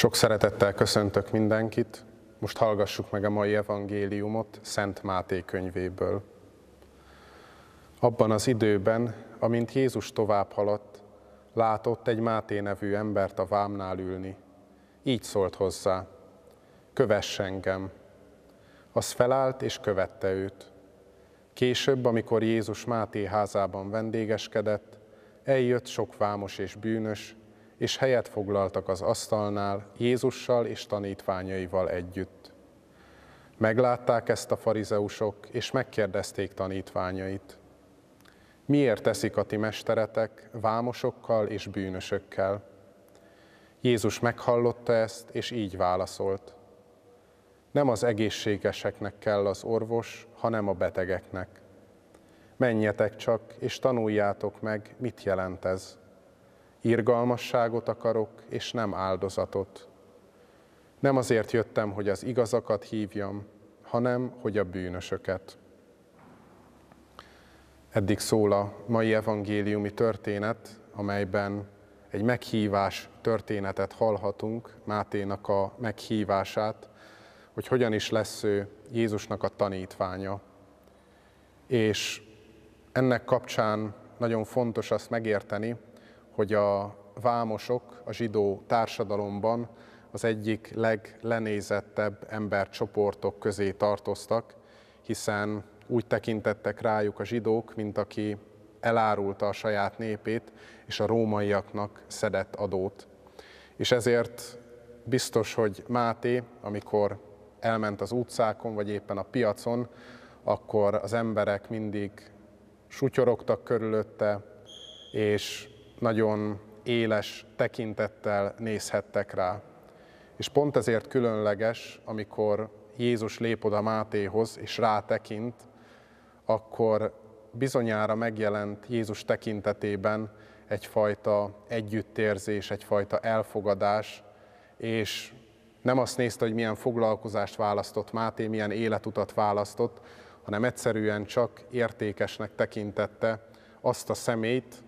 Sok szeretettel köszöntök mindenkit, most hallgassuk meg a mai evangéliumot Szent Máté könyvéből. Abban az időben, amint Jézus tovább haladt, látott egy Máté nevű embert a vámnál ülni. Így szólt hozzá, kövess engem. Az felállt és követte őt. Később, amikor Jézus Máté házában vendégeskedett, eljött sok vámos és bűnös, és helyet foglaltak az asztalnál Jézussal és tanítványaival együtt. Meglátták ezt a farizeusok, és megkérdezték tanítványait. Miért teszik a ti mesteretek vámosokkal és bűnösökkel? Jézus meghallotta ezt, és így válaszolt. Nem az egészségeseknek kell az orvos, hanem a betegeknek. Menjetek csak, és tanuljátok meg, mit jelent ez. Irgalmasságot akarok, és nem áldozatot. Nem azért jöttem, hogy az igazakat hívjam, hanem hogy a bűnösöket. Eddig szól a mai evangéliumi történet, amelyben egy meghívás történetet hallhatunk, Máténak a meghívását, hogy hogyan is lesz ő Jézusnak a tanítványa. És ennek kapcsán nagyon fontos azt megérteni, hogy a vámosok a zsidó társadalomban az egyik leglenézettebb embercsoportok közé tartoztak, hiszen úgy tekintettek rájuk a zsidók, mint aki elárulta a saját népét, és a rómaiaknak szedett adót. És ezért biztos, hogy Máté, amikor elment az utcákon, vagy éppen a piacon, akkor az emberek mindig sutyorogtak körülötte, és nagyon éles tekintettel nézhettek rá. És pont ezért különleges, amikor Jézus lép oda Mátéhoz és rátekint, akkor bizonyára megjelent Jézus tekintetében egyfajta együttérzés, egyfajta elfogadás, és nem azt nézte, hogy milyen foglalkozást választott Máté, milyen életutat választott, hanem egyszerűen csak értékesnek tekintette azt a szemét,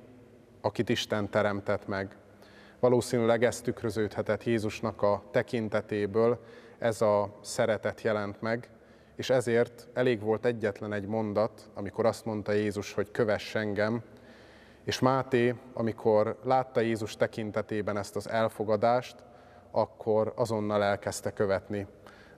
akit Isten teremtett meg. Valószínűleg ez tükröződhetett Jézusnak a tekintetéből, ez a szeretet jelent meg, és ezért elég volt egyetlen egy mondat, amikor azt mondta Jézus, hogy kövess engem, és Máté, amikor látta Jézus tekintetében ezt az elfogadást, akkor azonnal elkezdte követni.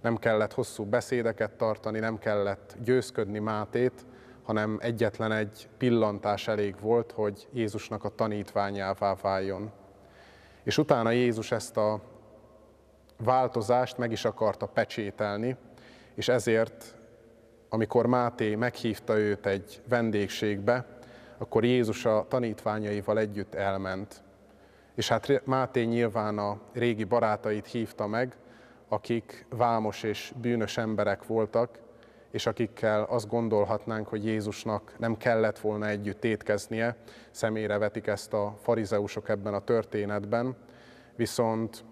Nem kellett hosszú beszédeket tartani, nem kellett győzködni Mátét, hanem egyetlen egy pillantás elég volt, hogy Jézusnak a tanítványává váljon. És utána Jézus ezt a változást meg is akarta pecsételni, és ezért, amikor Máté meghívta őt egy vendégségbe, akkor Jézus a tanítványaival együtt elment. És hát Máté nyilván a régi barátait hívta meg, akik vámos és bűnös emberek voltak, és akikkel azt gondolhatnánk, hogy Jézusnak nem kellett volna együtt étkeznie, személyre vetik ezt a farizeusok ebben a történetben, viszont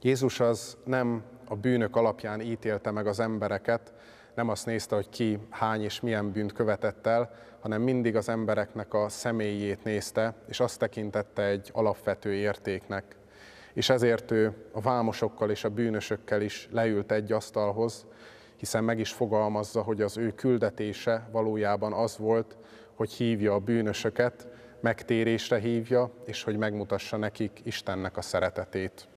Jézus az nem a bűnök alapján ítélte meg az embereket, nem azt nézte, hogy ki, hány és milyen bűnt követett el, hanem mindig az embereknek a személyét nézte, és azt tekintette egy alapvető értéknek. És ezért ő a vámosokkal és a bűnösökkel is leült egy asztalhoz, hiszen meg is fogalmazza, hogy az ő küldetése valójában az volt, hogy hívja a bűnösöket, megtérésre hívja, és hogy megmutassa nekik Istennek a szeretetét.